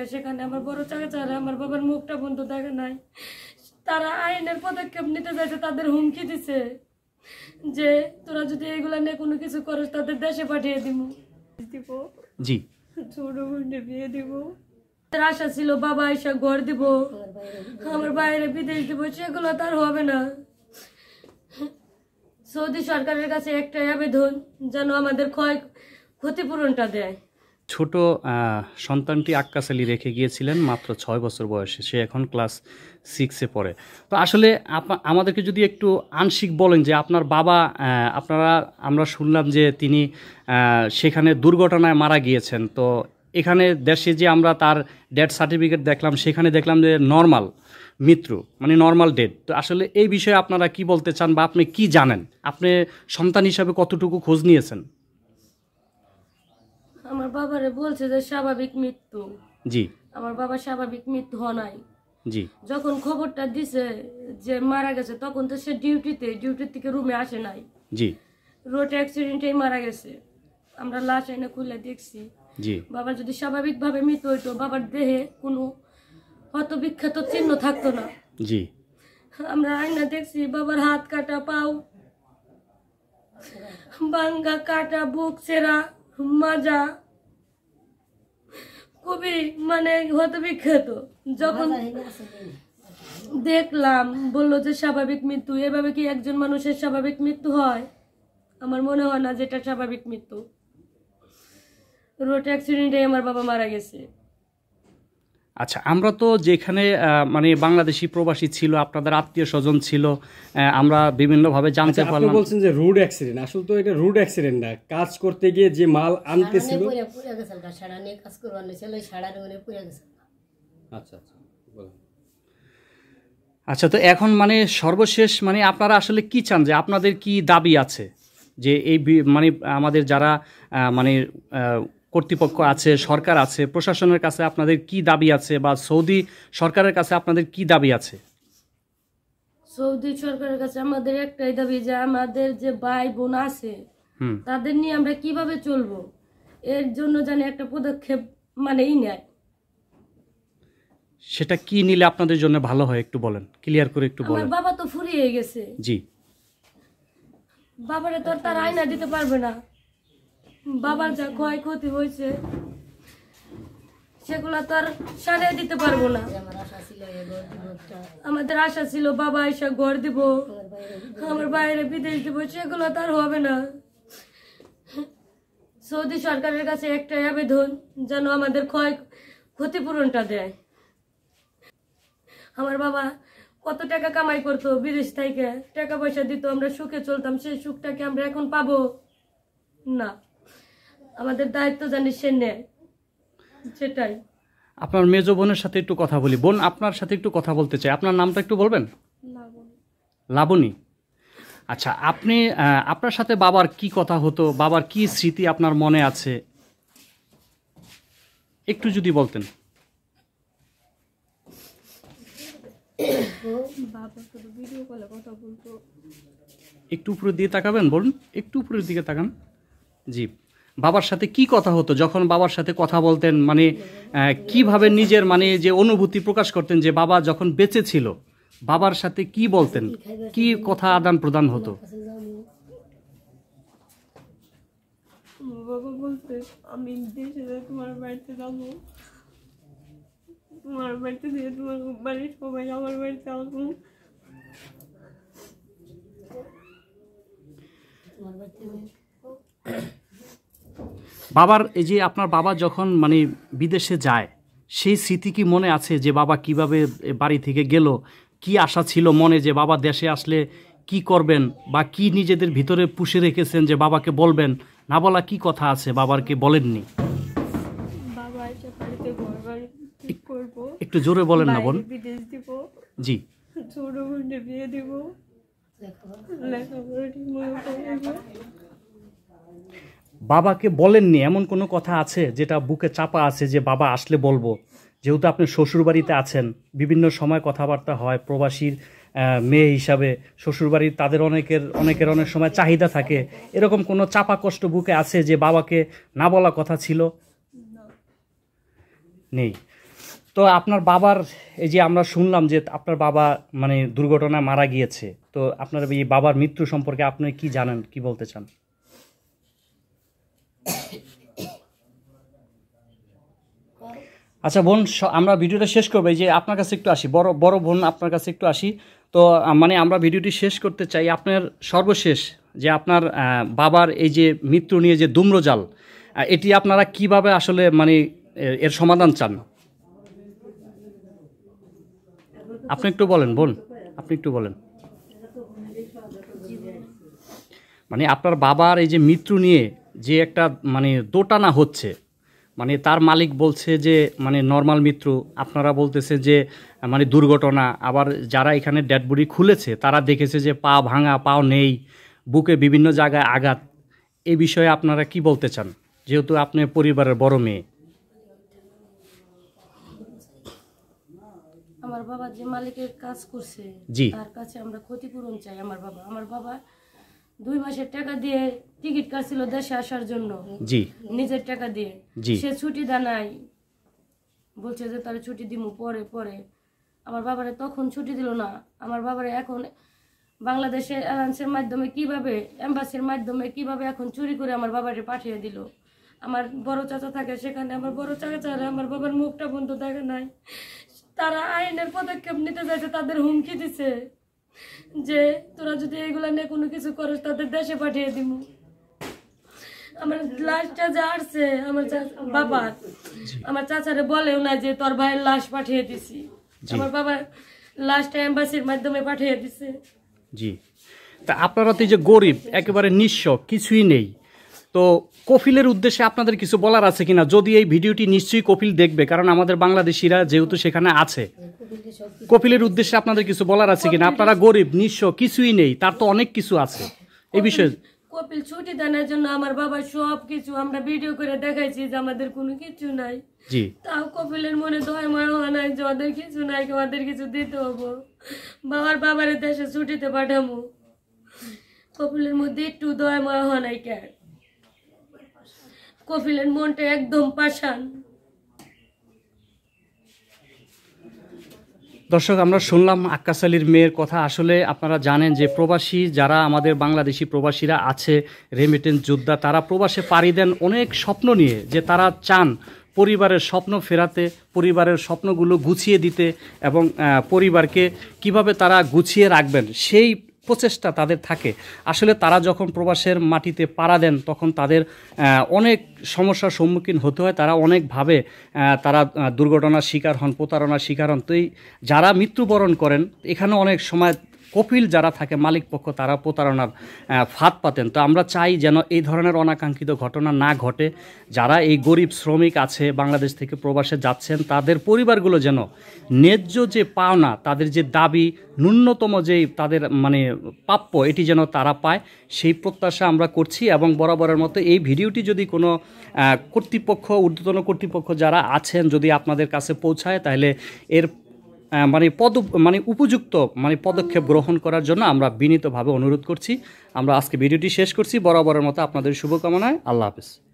পক্ষে সেখানে আমার বড় চাচারা আমার বাবার মুখটা বন্ধ দেখে নাই তারা আইনের পদক্ষেপ নিতে যাচ্ছে তাদের হুমকি দিছে যে তোরা যদি এগুলা নিয়ে কোনো কিছু করিস তাদের দেশে পাঠিয়ে দিব জি ছোট বোনটা বিয়ে দিব আশা ছিল বাবা এসে ঘর দিব আমার বাইরে বিদেশ দিব সেগুলো তার হবে না সৌদি সরকারের কাছে একটাই আবেদন যেন আমাদের ক্ষয় ক্ষতিপূরণটা দেয় ছোট সন্তানটি আক্কাস আলী রেখে গিয়েছিলেন মাত্র ছয় বছর বয়সে সে এখন ক্লাস সিক্সে পড়ে তো আসলে আমাদেরকে যদি একটু আংশিক বলেন যে আপনার বাবা আপনারা আমরা শুনলাম যে তিনি সেখানে দুর্ঘটনায় মারা গিয়েছেন তো এখানে দেশে যে আমরা তার ডেথ সার্টিফিকেট দেখলাম সেখানে দেখলাম যে নর্মাল মৃত্যু মানে নর্মাল ডেট তো আসলে এই বিষয়ে আপনারা কি বলতে চান বা আপনি কি জানেন আপনি সন্তান হিসাবে কতটুকু খোঁজ নিয়েছেন আমার বাবারে বলছে যে স্বাভাবিক মৃত্যু জি আমার বাবা স্বাভাবিক মৃত্যু হয় নাই জি যখন খবরটা দিছে যে মারা গেছে তখন তো সে ডিউটিতে ডিউটি থেকে রুমে আসে নাই জি রোড অ্যাক্সিডেন্টেই মারা গেছে আমরা লাশ এনে খুলে দেখছি জি বাবা যদি স্বাভাবিকভাবে মৃত হইতো বাবার দেহে কোনো হতবিখ্যাত চিহ্ন থাকতো না জি আমরা আয়না দেখছি বাবার হাত কাটা পাও বাঙ্গা কাটা বুক চেরা মাজা খুবই মানে বিখ্যাত যখন দেখলাম বললো যে স্বাভাবিক মৃত্যু এভাবে কি একজন মানুষের স্বাভাবিক মৃত্যু হয় আমার মনে হয় না যেটা স্বাভাবিক মৃত্যু রোড অ্যাক্সিডেন্টে আমার বাবা মারা গেছে আচ্ছা আমরা তো যেখানে মানে বাংলাদেশি প্রবাসী ছিল আপনাদের আত্মীয় স্বজন ছিল আমরা বিভিন্নভাবে জানতে আচ্ছা, পারলাম বলছেন যে রুড অ্যাক্সিডেন্ট আসলে তো এটা রুড অ্যাক্সিডেন্ট না কাজ করতে গিয়ে যে মাল আনতেছিল আচ্ছা আচ্ছা আচ্ছা তো এখন মানে সর্বশেষ মানে আপনারা আসলে কি চান যে আপনাদের কি দাবি আছে যে এই মানে আমাদের যারা মানে কর্তৃপক্ষ আছে সরকার আছে প্রশাসনের কাছে আপনাদের কি দাবি আছে বা সৌদি সরকারের কাছে আপনাদের কি দাবি আছে সৌদি সরকারের কাছে আমাদের একটাই দাবি যে আমাদের যে ভাই বোন আছে তাদের নিয়ে আমরা কিভাবে চলবো এর জন্য জানি একটা পদক্ষেপ মানে নেয় সেটা কি নিলে আপনাদের জন্য ভালো হয় একটু বলেন ক্লিয়ার করে একটু বলেন বাবা তো ফুরিয়ে গেছে জি বাবারে তো তার আয়না দিতে পারবে না বাবার যা ক্ষয়ক্ষতি হয়েছে সেগুলা তো আর সারে দিতে পারবো না আমাদের আশা ছিল বাবা এসে ঘর দিব আমার বাইরে বিদেশ দিব সেগুলো তো আর হবে না সৌদি সরকারের কাছে একটাই আবেদন যেন আমাদের ক্ষয় ক্ষতিপূরণটা দেয় আমার বাবা কত টাকা কামাই করতো বিদেশ থেকে টাকা পয়সা দিত আমরা সুখে চলতাম সেই সুখটাকে আমরা এখন পাবো না আমাদের দায়িত্ব জানি সে নেয় সেটাই আপনার মেজ বোনের সাথে একটু কথা বলি বোন আপনার সাথে একটু কথা বলতে চাই আপনার নামটা একটু বলবেন লাবণী আচ্ছা আপনি আপনার সাথে বাবার কি কথা হতো বাবার কি স্মৃতি আপনার মনে আছে একটু যদি বলতেন একটু উপরের দিয়ে তাকাবেন বলুন একটু উপরের দিকে তাকান জি বাবার সাথে কি কথা হতো যখন বাবার সাথে কথা বলতেন মানে কিভাবে নিজের মানে যে অনুভূতি প্রকাশ করতেন যে বাবা যখন বেঁচে ছিল বাবার সাথে কি বলতেন কি কথা আদান প্রদান হতো বাবা বলতে আমি দেশে তোমার বাড়িতে যাবো তোমার বাড়িতে দিয়ে তোমার বাড়ির সবাই আমার বাড়িতে আসবো তোমার বাড়িতে বাবার এই যে আপনার বাবা যখন মানে বিদেশে যায় সেই স্মৃতি কি মনে আছে যে বাবা কিভাবে বাড়ি থেকে গেল কি আশা ছিল মনে যে বাবা দেশে আসলে কি করবেন বা কি নিজেদের ভিতরে পুষে রেখেছেন যে বাবাকে বলবেন না বলা কি কথা আছে বাবারকে বলেননি একটু জোরে বলেন না বোন জি ছোট বিয়ে দিব লেখাপড়া ঠিক মতো করবো বাবাকে বলেননি এমন কোনো কথা আছে যেটা বুকে চাপা আছে যে বাবা আসলে বলবো যেহেতু আপনি শ্বশুরবাড়িতে আছেন বিভিন্ন সময় কথাবার্তা হয় প্রবাসীর মেয়ে হিসাবে শ্বশুরবাড়ির তাদের অনেকের অনেকের অনেক সময় চাহিদা থাকে এরকম কোনো চাপা কষ্ট বুকে আছে যে বাবাকে না বলা কথা ছিল নেই তো আপনার বাবার এই যে আমরা শুনলাম যে আপনার বাবা মানে দুর্ঘটনায় মারা গিয়েছে তো আপনার এই বাবার মৃত্যু সম্পর্কে আপনি কি জানেন কি বলতে চান আচ্ছা বোন আমরা ভিডিওটা শেষ করবো যে আপনার কাছে একটু আসি বড় বড় বোন আপনার কাছে একটু আসি তো মানে আমরা ভিডিওটি শেষ করতে চাই আপনার সর্বশেষ যে আপনার বাবার এই যে মৃত্যু নিয়ে যে দুম্রজাল এটি আপনারা কিভাবে আসলে মানে এর সমাধান চান আপনি একটু বলেন বোন আপনি একটু বলেন মানে আপনার বাবার এই যে মৃত্যু নিয়ে যে একটা মানে দোটানা হচ্ছে মানে তার মালিক বলছে যে মানে নর্মাল মিত্র আপনারা বলতেছে যে মানে দুর্ঘটনা আবার যারা এখানে ডেডবডি খুলেছে তারা দেখেছে যে পা ভাঙা পাও নেই বুকে বিভিন্ন জায়গায় আঘাত এ বিষয়ে আপনারা কি বলতে চান যেহেতু আপনি পরিবারের বড় মেয়ে আমার বাবা যে মালিকের কাজ করছে তার কাছে আমরা ক্ষতিপূরণ চাই আমার বাবা আমার বাবা দুই মাসের টাকা দিয়ে টিকিট কাটছিল দেশে আসার জন্য জি নিজের টাকা দিয়ে সে ছুটি বলছে যে তার ছুটি পরে পরে আমার বাবারে তখন ছুটি দিল না আমার বাবারে এখন বাংলাদেশে অ্যালায়েন্সের মাধ্যমে কিভাবে এম্বাসির মাধ্যমে কিভাবে এখন চুরি করে আমার বাবারে পাঠিয়ে দিল আমার বড় চাচা থাকে সেখানে আমার বড় চারা আমার বাবার মুখটা বন্ধ দেখে নাই তারা আইনের পদক্ষেপ নিতে চাইছে তাদের হুমকি দিছে যে তোরা যদি এগুলা নিয়ে কোনো কিছু করিস তাদের দেশে পাঠিয়ে দিব আমার লাশটা যা আসছে আমার বাবা আমার চাচারে বলেও না যে তোর ভাইয়ের লাশ পাঠিয়ে দিছি আমার বাবা লাশটা এম্বাসির মাধ্যমে পাঠিয়ে দিছে জি তা আপনারা তো যে গরিব একেবারে নিঃস্ব কিছুই নেই তো কফিলের উদ্দেশ্যে আপনাদের কিছু বলার আছে কিনা যদি এই ভিডিওটি নিশ্চয়ই কফিল দেখবে কারণ আমাদের বাংলাদেশিরা যেহেতু সেখানে আছে কফিলের উদ্দেশ্যে আপনাদের কিছু বলার আছে কিনা আপনারা গরিব নিঃস্ব কিছুই নেই তার তো অনেক কিছু আছে এই বিষয়ে কপিল ছুটি দানের জন্য আমার বাবা সব কিছু আমরা ভিডিও করে দেখাইছি যে আমাদের কোনো কিছু নাই জি তাও কপিলের মনে দয় মায়া হয় নাই যে ওদের কিছু নাই কি ওদের কিছু দিতে হবো বাবার বাবার দেশে ছুটিতে পাঠামু কপিলের মধ্যে একটু দয় মায়া হয় নাই কেন কফিলের মনটা একদম পাশান দর্শক আমরা শুনলাম আক্কাস আলীর মেয়ের কথা আসলে আপনারা জানেন যে প্রবাসী যারা আমাদের বাংলাদেশি প্রবাসীরা আছে রেমিটেন্স যোদ্ধা তারা প্রবাসে পাড়ি দেন অনেক স্বপ্ন নিয়ে যে তারা চান পরিবারের স্বপ্ন ফেরাতে পরিবারের স্বপ্নগুলো গুছিয়ে দিতে এবং পরিবারকে কিভাবে তারা গুছিয়ে রাখবেন সেই প্রচেষ্টা তাদের থাকে আসলে তারা যখন প্রবাসের মাটিতে পাড়া দেন তখন তাদের অনেক সমস্যার সম্মুখীন হতে হয় তারা অনেকভাবে তারা দুর্ঘটনার শিকার হন প্রতারণার শিকার হন তো এই যারা মৃত্যুবরণ করেন এখানে অনেক সময় কপিল যারা থাকে মালিক পক্ষ তারা প্রতারণার ফাঁদ পাতেন তো আমরা চাই যেন এই ধরনের অনাকাঙ্ক্ষিত ঘটনা না ঘটে যারা এই গরিব শ্রমিক আছে বাংলাদেশ থেকে প্রবাসে যাচ্ছেন তাদের পরিবারগুলো যেন ন্যায্য যে পাওনা তাদের যে দাবি ন্যূনতম যে তাদের মানে প্রাপ্য এটি যেন তারা পায় সেই প্রত্যাশা আমরা করছি এবং বরাবরের মতো এই ভিডিওটি যদি কোনো কর্তৃপক্ষ ঊর্ধ্বতন কর্তৃপক্ষ যারা আছেন যদি আপনাদের কাছে পৌঁছায় তাহলে এর মানে পদ মানে উপযুক্ত মানে পদক্ষেপ গ্রহণ করার জন্য আমরা বিনীতভাবে অনুরোধ করছি আমরা আজকে ভিডিওটি শেষ করছি বরাবরের মতো আপনাদের শুভকামনায় আল্লাহ হাফিজ